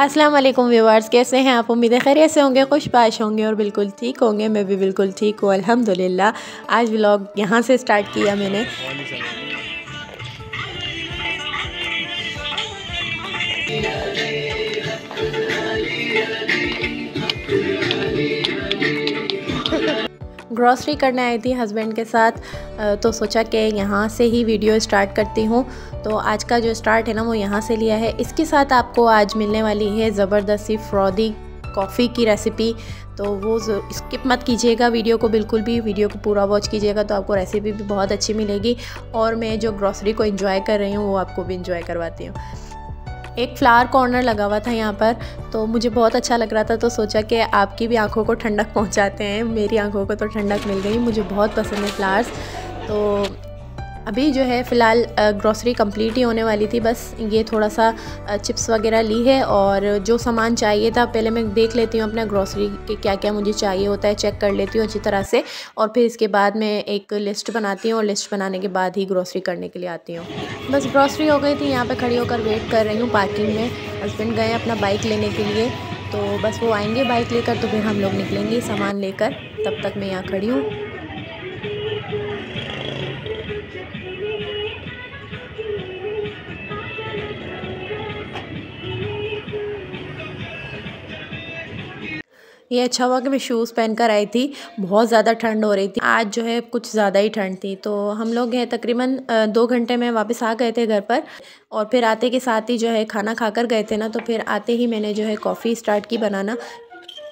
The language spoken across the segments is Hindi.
अस्सलाम वालेकुम व्यूवर्स कैसे हैं आप उम्मीद है खैरियत से होंगे पाश होंगे और बिल्कुल ठीक होंगे मैं भी बिल्कुल ठीक हूँ अल्हम्दुलिल्लाह आज व्लॉग यहाँ से स्टार्ट किया मैंने ग्रॉसरी करने आई थी हस्बैंड के साथ तो सोचा कि यहाँ से ही वीडियो स्टार्ट करती हूँ तो आज का जो स्टार्ट है ना वो यहाँ से लिया है इसके साथ आपको आज मिलने वाली है ज़बरदस्ती फ्रॉदी कॉफ़ी की रेसिपी तो वो स्किप मत कीजिएगा वीडियो को बिल्कुल भी वीडियो को पूरा वॉच कीजिएगा तो आपको रेसिपी भी बहुत अच्छी मिलेगी और मैं जो ग्रॉसरी को इन्जॉय कर रही हूँ वो आपको भी इन्जॉय करवाती हूँ एक फ्लावर कॉर्नर लगा हुआ था यहाँ पर तो मुझे बहुत अच्छा लग रहा था तो सोचा कि आपकी भी आंखों को ठंडक पहुँचाते हैं मेरी आंखों को तो ठंडक मिल गई मुझे बहुत पसंद है फ्लावर्स तो अभी जो है फ़िलहाल ग्रॉसरी कंप्लीट ही होने वाली थी बस ये थोड़ा सा चिप्स वगैरह ली है और जो सामान चाहिए था पहले मैं देख लेती हूँ अपना ग्रॉसरी के क्या क्या मुझे चाहिए होता है चेक कर लेती हूँ अच्छी तरह से और फिर इसके बाद मैं एक लिस्ट बनाती हूँ और लिस्ट बनाने के बाद ही ग्रॉसरी करने के लिए आती हूँ बस ग्रॉसरी हो गई थी यहाँ पर खड़ी होकर वेट कर रही हूँ पार्किंग में हस्बैंड गए अपना बाइक लेने के लिए तो बस वो आएंगे बाइक लेकर तो फिर हम लोग निकलेंगे सामान लेकर तब तक मैं यहाँ खड़ी हूँ ये अच्छा हुआ कि मैं शूज़ पहन कर आई थी बहुत ज़्यादा ठंड हो रही थी आज जो है कुछ ज़्यादा ही ठंड थी तो हम लोग हैं तकरीबन दो घंटे में वापस आ गए थे घर पर और फिर आते के साथ ही जो है खाना खा कर गए थे ना तो फिर आते ही मैंने जो है कॉफ़ी स्टार्ट की बनाना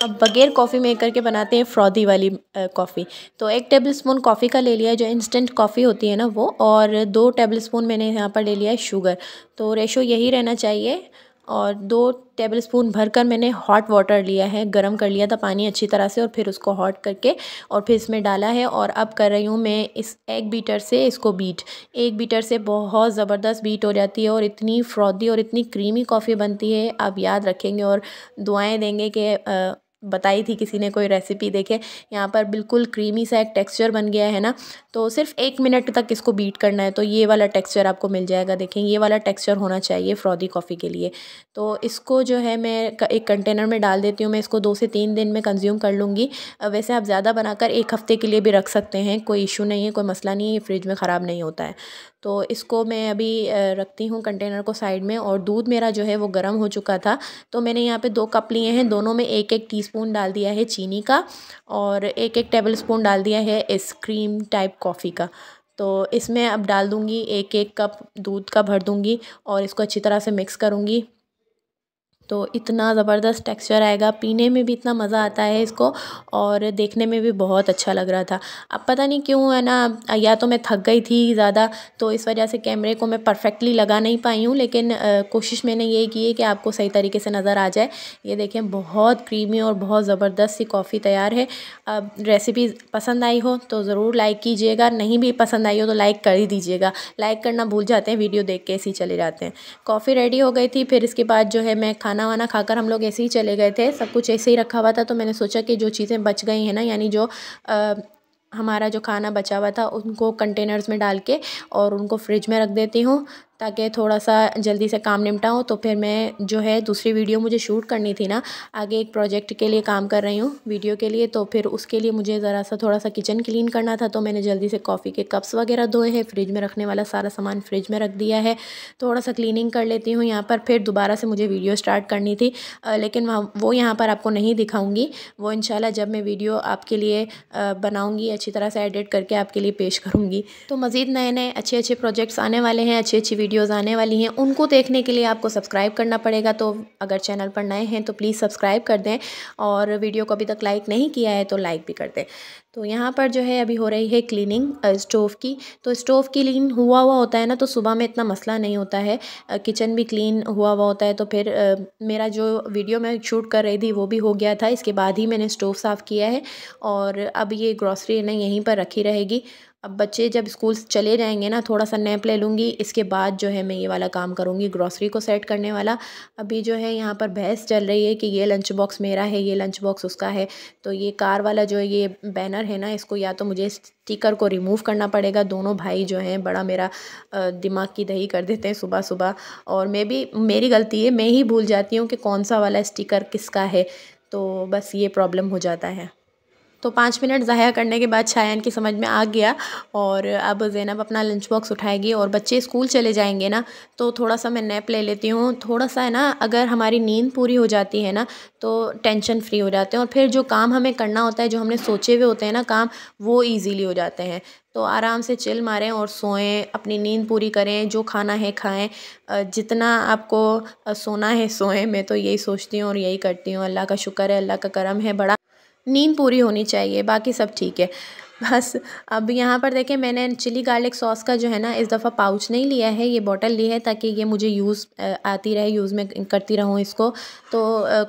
अब बगैर कॉफ़ी मेकर के बनाते हैं फ्रॉदी वाली कॉफ़ी तो एक टेबल स्पून कॉफ़ी का ले लिया जो इंस्टेंट कॉफ़ी होती है ना वो और दो टेबल स्पून मैंने यहाँ पर ले लिया है शुगर तो रेशो यही रहना चाहिए और दो टेबल स्पून भर कर मैंने हॉट वाटर लिया है गर्म कर लिया था पानी अच्छी तरह से और फिर उसको हॉट करके और फिर इसमें डाला है और अब कर रही हूँ मैं इस एक बीटर से इसको बीट एक बीटर से बहुत ज़बरदस्त बीट हो जाती है और इतनी फ्रॉदी और इतनी क्रीमी कॉफ़ी बनती है आप याद रखेंगे और दुआएँ देंगे कि बताई थी किसी ने कोई रेसिपी देखे यहाँ पर बिल्कुल क्रीमी सा एक टेक्सचर बन गया है ना तो सिर्फ एक मिनट तक इसको बीट करना है तो ये वाला टेक्सचर आपको मिल जाएगा देखें ये वाला टेक्सचर होना चाहिए फ्रॉदी कॉफ़ी के लिए तो इसको जो है मैं एक कंटेनर में डाल देती हूँ मैं इसको दो से तीन दिन में कंज्यूम कर लूँगी वैसे आप ज़्यादा बनाकर एक हफ़्ते के लिए भी रख सकते हैं कोई इशू नहीं है कोई मसला नहीं है ये फ्रिज में ख़राब नहीं होता है तो इसको मैं अभी रखती हूँ कंटेनर को साइड में और दूध मेरा जो है वो गर्म हो चुका था तो मैंने यहाँ पर दो कप लिए हैं दोनों में एक एक टी स्पून डाल दिया है चीनी का और एक एक टेबल स्पून डाल दिया है इस क्रीम टाइप कॉफ़ी का तो इसमें अब डाल दूँगी एक एक कप दूध का भर दूँगी और इसको अच्छी तरह से मिक्स करूँगी तो इतना ज़बरदस्त टेक्सचर आएगा पीने में भी इतना मज़ा आता है इसको और देखने में भी बहुत अच्छा लग रहा था अब पता नहीं क्यों है ना या तो मैं थक गई थी ज़्यादा तो इस वजह से कैमरे को मैं परफेक्टली लगा नहीं पाई हूँ लेकिन कोशिश मैंने ये की है कि आपको सही तरीके से नज़र आ जाए ये देखें बहुत क्रीमी और बहुत ज़बरदस्त सी कॉफ़ी तैयार है अब रेसिपी पसंद आई हो तो ज़रूर लाइक कीजिएगा नहीं भी पसंद आई हो तो लाइक कर ही दीजिएगा लाइक करना भूल जाते हैं वीडियो देख के ऐसे ही चले जाते हैं कॉफ़ी रेडी हो गई थी फिर इसके बाद जो है मैं खाना खाना वाना खाकर हम लोग ऐसे ही चले गए थे सब कुछ ऐसे ही रखा हुआ था तो मैंने सोचा कि जो चीज़ें बच गई हैं ना यानी जो आ, हमारा जो खाना बचा हुआ था उनको कंटेनर्स में डाल के और उनको फ्रिज में रख देती हूँ ताकि थोड़ा सा जल्दी से काम निपटाऊँ तो फिर मैं जो है दूसरी वीडियो मुझे शूट करनी थी ना आगे एक प्रोजेक्ट के लिए काम कर रही हूँ वीडियो के लिए तो फिर उसके लिए मुझे ज़रा सा थोड़ा सा किचन क्लीन करना था तो मैंने जल्दी से कॉफ़ी के कप्स वगैरह धोए हैं फ्रिज में रखने वाला सारा सामान फ्रिज में रख दिया है थोड़ा सा क्लीनिंग कर लेती हूँ यहाँ पर फिर दोबारा से मुझे वीडियो स्टार्ट करनी थी लेकिन वहाँ वो यहाँ पर आपको नहीं दिखाऊँगी वो इन जब मैं वीडियो आपके लिए बनाऊँगी अच्छी तरह से एडिट करके आपके लिए पेश करूँगी तो मज़ीद नए नए अच्छे अच्छे प्रोजेक्ट्स आने वाले हैं अच्छी अच्छी वीडियो वीडियोज़ आने वाली हैं उनको देखने के लिए आपको सब्सक्राइब करना पड़ेगा तो अगर चैनल पर नए हैं तो प्लीज़ सब्सक्राइब कर दें और वीडियो को अभी तक लाइक नहीं किया है तो लाइक भी कर दें तो यहाँ पर जो है अभी हो रही है क्लीनिंग स्टोव की तो स्टोव क्लीन हुआ हुआ होता है ना तो सुबह में इतना मसला नहीं होता है किचन भी क्लीन हुआ हुआ होता है तो फिर मेरा जो वीडियो मैं शूट कर रही थी वो भी हो गया था इसके बाद ही मैंने स्टोव साफ़ किया है और अब ये ग्रॉसरी ना यहीं पर रखी रहेगी अब बच्चे जब स्कूल चले जाएंगे ना थोड़ा सा नैप ले लूँगी इसके बाद जो है मैं ये वाला काम करूँगी ग्रॉसरी को सेट करने वाला अभी जो है यहाँ पर बहस चल रही है कि ये लंच बॉक्स मेरा है ये लंच बॉक्स उसका है तो ये कार वाला जो है ये बैनर है ना इसको या तो मुझे स्टिकर को रिमूव करना पड़ेगा दोनों भाई जो हैं बड़ा मेरा दिमाग की दही कर देते हैं सुबह सुबह और मैं भी मेरी गलती है मैं ही भूल जाती हूँ कि कौन सा वाला स्टिकर किसका है तो बस ये प्रॉब्लम हो जाता है तो पाँच मिनट ज़ाया करने के बाद शायन की समझ में आ गया और अब ज़ैनब अपना लंच बॉक्स उठाएगी और बच्चे स्कूल चले जाएंगे ना तो थोड़ा सा मैं नैप ले लेती हूँ थोड़ा सा है ना अगर हमारी नींद पूरी हो जाती है ना तो टेंशन फ्री हो जाते हैं और फिर जो काम हमें करना होता है जो हमने सोचे हुए होते हैं ना काम वो ईजीली हो जाते हैं तो आराम से चिल मारें और सोएं अपनी नींद पूरी करें जो खाना है खाएं जितना आपको सोना है सोएं मैं तो यही सोचती हूँ और यही करती हूँ अल्लाह का शुक्र है अल्लाह का करम है बड़ा नींद पूरी होनी चाहिए बाकी सब ठीक है बस अब यहाँ पर देखें मैंने चिली गार्लिक सॉस का जो है ना इस दफ़ा पाउच नहीं लिया है ये बॉटल ली है ताकि ये मुझे यूज़ आती रहे यूज़ में करती रहूँ इसको तो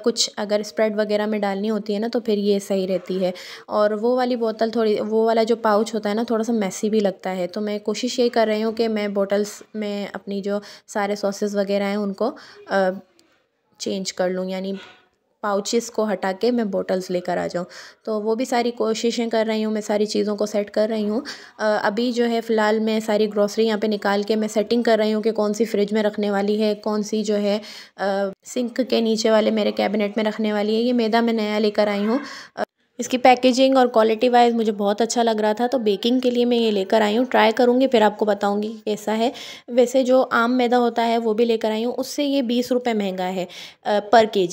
कुछ अगर स्प्रेड वगैरह में डालनी होती है ना तो फिर ये सही रहती है और वो वाली बोतल थोड़ी वो वाला जो पाउच होता है ना थोड़ा सा मैसी भी लगता है तो मैं कोशिश ये कर रही हूँ कि मैं बॉटल्स में अपनी जो सारे सॉसेस वगैरह हैं उनको चेंज कर लूँ यानी पाउचेस को हटा के मैं बॉटल्स लेकर आ जाऊँ तो वो भी सारी कोशिशें कर रही हूँ मैं सारी चीज़ों को सेट कर रही हूँ अभी जो है फ़िलहाल मैं सारी ग्रॉसरी यहाँ पे निकाल के मैं सेटिंग कर रही हूँ कि कौन सी फ्रिज में रखने वाली है कौन सी जो है सिंक के नीचे वाले मेरे कैबिनेट में रखने वाली है ये मैदा मैं नया लेकर आई हूँ इसकी पैकेजिंग और क्वालिटी वाइज मुझे बहुत अच्छा लग रहा था तो बेकिंग के लिए मैं ये लेकर आई हूँ ट्राई करूँगी फिर आपको बताऊँगी कैसा है वैसे जो आम मैदा होता है वो भी लेकर आई हूँ उससे ये बीस रुपये महंगा है पर के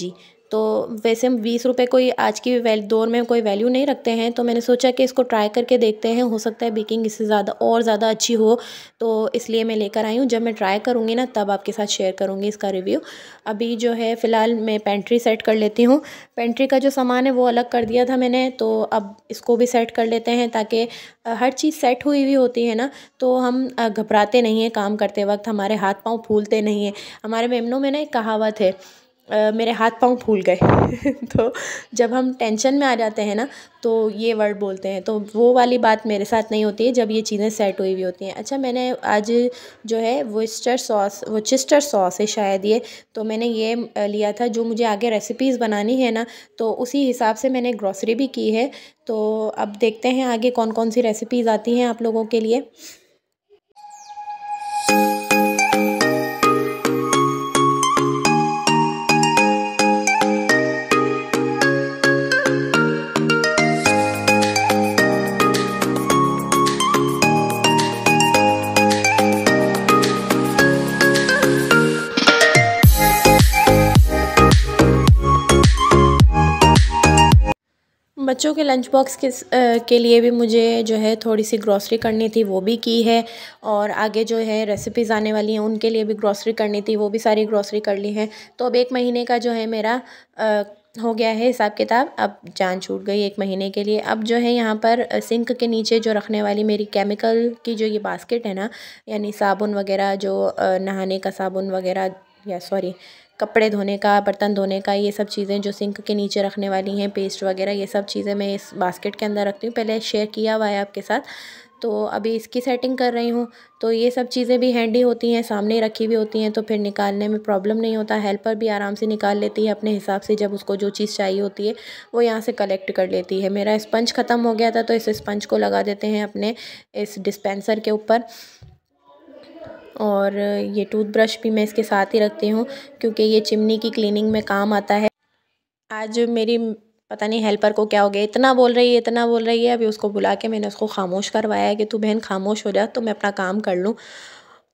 तो वैसे हम बीस रुपये कोई आज की वैल दौर में कोई वैल्यू नहीं रखते हैं तो मैंने सोचा कि इसको ट्राई करके देखते हैं हो सकता है बेकिंग इससे ज़्यादा और ज़्यादा अच्छी हो तो इसलिए मैं लेकर आई हूँ जब मैं ट्राई करूँगी ना तब आपके साथ शेयर करूँगी इसका रिव्यू अभी जो है फ़िलहाल मैं पेंट्री सेट कर लेती हूँ पेंट्री का जो सामान है वो अलग कर दिया था मैंने तो अब इसको भी सेट कर लेते हैं ताकि हर चीज़ सेट हुई हुई होती है ना तो हम घबराते नहीं हैं काम करते वक्त हमारे हाथ पाँव फूलते नहीं हैं हमारे मेमनों में ना एक कहावत है मेरे हाथ पाँव फूल गए तो जब हम टेंशन में आ जाते हैं ना तो ये वर्ड बोलते हैं तो वो वाली बात मेरे साथ नहीं होती है जब ये चीज़ें सेट हुई हुई होती हैं अच्छा मैंने आज जो है वोस्टर सॉस वो चिस्टर सॉस है शायद ये तो मैंने ये लिया था जो मुझे आगे रेसिपीज़ बनानी है ना तो उसी हिसाब से मैंने ग्रॉसरी भी की है तो अब देखते हैं आगे कौन कौन सी रेसिपीज़ आती हैं आप लोगों के लिए बच्चों के लंच बॉक्स के के लिए भी मुझे जो है थोड़ी सी ग्रॉसरी करनी थी वो भी की है और आगे जो है रेसिपीज़ आने वाली हैं उनके लिए भी ग्रॉसरी करनी थी वो भी सारी ग्रॉसरी कर ली है तो अब एक महीने का जो है मेरा आ, हो गया है हिसाब किताब अब जान छूट गई एक महीने के लिए अब जो है यहाँ पर सिंक के नीचे जो रखने वाली मेरी केमिकल की जो ये बास्केट है ना यानी साबुन वगैरह जो नहाने का साबुन वगैरह या सॉरी कपड़े धोने का बर्तन धोने का ये सब चीज़ें जो सिंक के नीचे रखने वाली हैं पेस्ट वगैरह ये सब चीज़ें मैं इस बास्केट के अंदर रखती हूँ पहले शेयर किया हुआ है आपके साथ तो अभी इसकी सेटिंग कर रही हूँ तो ये सब चीज़ें भी हैंडी होती हैं सामने रखी हुई होती हैं तो फिर निकालने में प्रॉब्लम नहीं होता हेल्पर भी आराम से निकाल लेती है अपने हिसाब से जब उसको जो चीज़ चाहिए होती है वो यहाँ से कलेक्ट कर लेती है मेरा स्पंज ख़त्म हो गया था तो इस स्पंज को लगा देते हैं अपने इस डिस्पेंसर के ऊपर और ये टूथब्रश भी मैं इसके साथ ही रखती हूँ क्योंकि ये चिमनी की क्लीनिंग में काम आता है आज मेरी पता नहीं हेल्पर को क्या हो गया इतना बोल रही है इतना बोल रही है अभी उसको बुला के मैंने उसको खामोश करवाया है कि तू बहन खामोश हो जा तो मैं अपना काम कर लूँ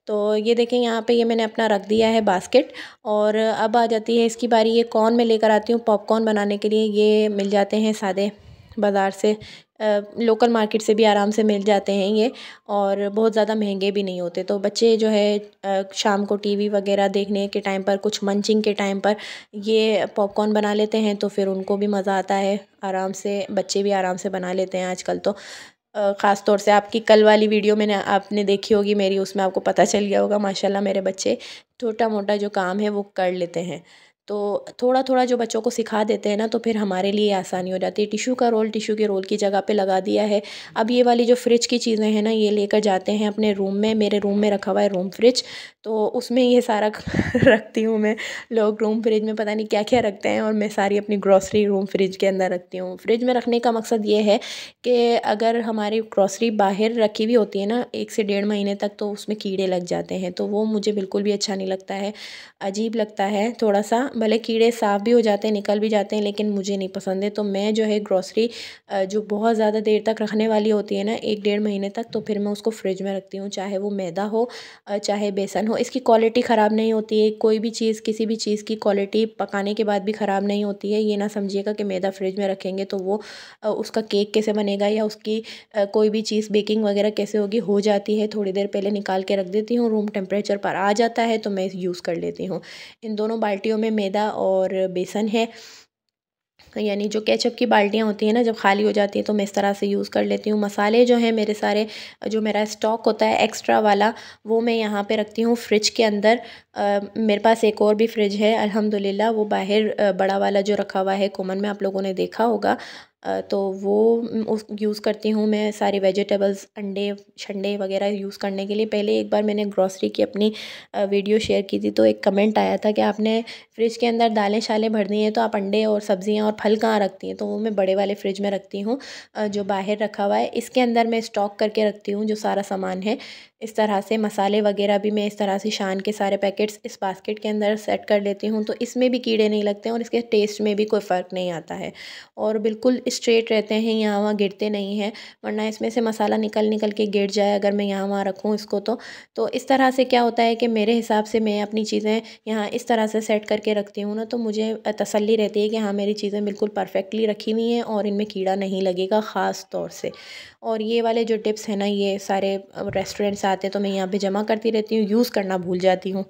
तो ये देखें यहाँ पे ये मैंने अपना रख दिया है बास्केट और अब आ जाती है इसकी बारी ये कॉर्न में लेकर आती हूँ पॉपकॉर्न बनाने के लिए ये मिल जाते हैं सादे बाज़ार से लोकल मार्केट से भी आराम से मिल जाते हैं ये और बहुत ज़्यादा महंगे भी नहीं होते तो बच्चे जो है शाम को टी वी वगैरह देखने के टाइम पर कुछ मंचिंग के टाइम पर ये पॉपकॉर्न बना लेते हैं तो फिर उनको भी मज़ा आता है आराम से बच्चे भी आराम से बना लेते हैं आजकल तो ख़ास तौर से आपकी कल वाली वीडियो मैंने आपने देखी होगी मेरी उसमें आपको पता चल गया होगा माशाल्लाह मेरे बच्चे छोटा मोटा जो काम है वो कर लेते हैं तो थोड़ा थोड़ा जो बच्चों को सिखा देते हैं ना तो फिर हमारे लिए आसानी हो जाती है टिशू का रोल टिशू के रोल की जगह पे लगा दिया है अब ये वाली जो फ्रिज की चीज़ें हैं ना ये लेकर जाते हैं अपने रूम में मेरे रूम में रखा हुआ है रूम फ्रिज तो उसमें ये सारा रखती हूँ मैं लोग रूम फ्रिज में पता नहीं क्या क्या रखते हैं और मैं सारी अपनी ग्रॉसरी रूम फ्रिज के अंदर रखती हूँ फ्रिज में रखने का मकसद ये है कि अगर हमारी ग्रॉसरी बाहर रखी हुई होती है ना एक से डेढ़ महीने तक तो उसमें कीड़े लग जाते हैं तो वो मुझे बिल्कुल भी अच्छा नहीं लगता है अजीब लगता है थोड़ा सा भले कीड़े साफ़ भी हो जाते हैं निकल भी जाते हैं लेकिन मुझे नहीं पसंद है तो मैं जो है ग्रॉसरी जो बहुत ज़्यादा देर तक रखने वाली होती है ना एक डेढ़ महीने तक तो फिर मैं उसको फ्रिज में रखती हूँ चाहे वो मैदा हो चाहे बेसन हो इसकी क्वालिटी ख़राब नहीं होती है कोई भी चीज़ किसी भी चीज़ की क्वालिटी पकाने के बाद भी ख़राब नहीं होती है ये ना समझिएगा कि मैदा फ्रिज में रखेंगे तो वो उसका केक कैसे बनेगा या उसकी कोई भी चीज़ बेकिंग वगैरह कैसे होगी हो जाती है थोड़ी देर पहले निकाल के रख देती हूँ रूम टेम्परेचर पर आ जाता है तो मैं यूज़ कर लेती हूँ इन दोनों बाल्टियों में मैदा और बेसन है यानी जो केचप की बाल्टियाँ होती हैं ना जब खाली हो जाती हैं तो मैं इस तरह से यूज़ कर लेती हूँ मसाले जो हैं मेरे सारे जो मेरा स्टॉक होता है एक्स्ट्रा वाला वो मैं यहाँ पे रखती हूँ फ्रिज के अंदर आ, मेरे पास एक और भी फ्रिज है अलहमदिल्ला वो बाहर बड़ा वाला जो रखा हुआ है कोमन में आप लोगों ने देखा होगा तो वो उस यूज़ करती हूँ मैं सारे वेजिटेबल्स अंडे शंडे वगैरह यूज़ करने के लिए पहले एक बार मैंने ग्रॉसरी की अपनी वीडियो शेयर की थी तो एक कमेंट आया था कि आपने फ़्रिज के अंदर दालें शालें भर दी हैं तो आप अंडे और सब्ज़ियाँ और फल कहाँ रखती हैं तो वो मैं बड़े वाले फ्रिज में रखती हूँ जो बाहर रखा हुआ है इसके अंदर मैं स्टॉक करके रखती हूँ जो सारा सामान है इस तरह से मसाले वगैरह भी मैं इस तरह से शान के सारे पैकेट्स इस बास्केट के अंदर सेट कर लेती हूँ तो इसमें भी कीड़े नहीं लगते और इसके टेस्ट में भी कोई फ़र्क नहीं आता है और बिल्कुल स्ट्रेट रहते हैं यहाँ वहाँ गिरते नहीं हैं वरना इसमें से मसाला निकल निकल के गिर जाए अगर मैं यहाँ वहाँ रखूँ इसको तो तो इस तरह से क्या होता है कि मेरे हिसाब से मैं अपनी चीज़ें यहाँ इस तरह से सेट करके रखती हूँ ना तो मुझे तसल्ली रहती है कि हाँ मेरी चीज़ें बिल्कुल परफेक्टली रखी हुई हैं और इनमें कीड़ा नहीं लगेगा ख़ास तौर से और ये वाले जो टिप्स हैं ना ये सारे रेस्टोरेंट्स आते हैं तो मैं यहाँ पर जमा करती रहती हूँ यूज़ करना भूल जाती हूँ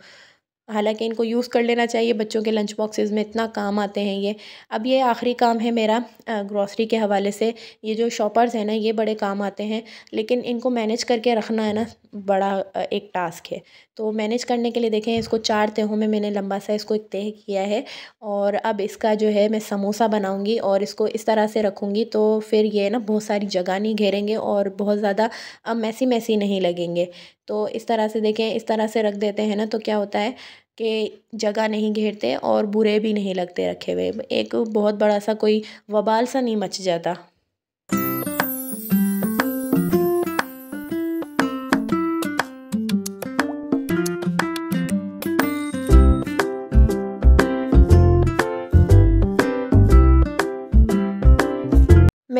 हालांकि इनको यूज़ कर लेना चाहिए बच्चों के लंच बॉक्सेस में इतना काम आते हैं ये अब ये आखिरी काम है मेरा ग्रॉसरी के हवाले से ये जो शॉपर्स हैं ना ये बड़े काम आते हैं लेकिन इनको मैनेज करके रखना है ना बड़ा एक टास्क है तो मैनेज करने के लिए देखें इसको चार तेहों में मैंने लंबा सा इसको एक तेह किया है और अब इसका जो है मैं समोसा बनाऊंगी और इसको इस तरह से रखूंगी तो फिर ये ना बहुत सारी जगह नहीं घेरेंगे और बहुत ज़्यादा अब मैसी मैसी नहीं लगेंगे तो इस तरह से देखें इस तरह से रख देते हैं ना तो क्या होता है कि जगह नहीं घेरते और बुरे भी नहीं लगते रखे हुए एक बहुत बड़ा सा कोई वबाल सा नहीं मच जाता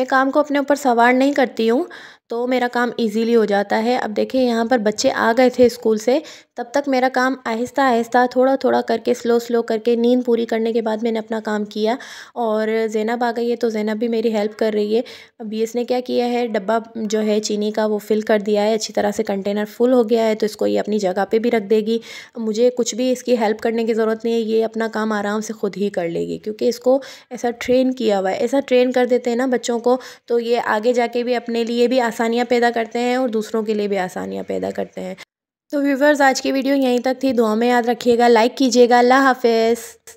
काम को अपने ऊपर सवार नहीं करती हूँ तो मेरा काम इजीली हो जाता है अब देखिए यहाँ पर बच्चे आ गए थे स्कूल से तब तक मेरा काम आहिस्ता आहिस्ता थोड़ा थोड़ा करके स्लो स्लो करके नींद पूरी करने के बाद मैंने अपना काम किया और जैनब आ गई है तो जैनब भी मेरी हेल्प कर रही है अब अभी इसने क्या किया है डब्बा जो है चीनी का वो फिल कर दिया है अच्छी तरह से कंटेनर फुल हो गया है तो इसको ये अपनी जगह पर भी रख देगी मुझे कुछ भी इसकी हेल्प करने की ज़रूरत नहीं है ये अपना काम आराम से खुद ही कर लेगी क्योंकि इसको ऐसा ट्रेन किया हुआ है ऐसा ट्रेन कर देते हैं ना बच्चों को तो ये आगे जाके भी अपने लिए भी आसानियाँ पैदा करते हैं और दूसरों के लिए भी आसानियाँ पैदा करते हैं तो व्यूवर्स आज की वीडियो यहीं तक थी दुआ में याद रखिएगा लाइक कीजिएगा अल्लाह हाफिज़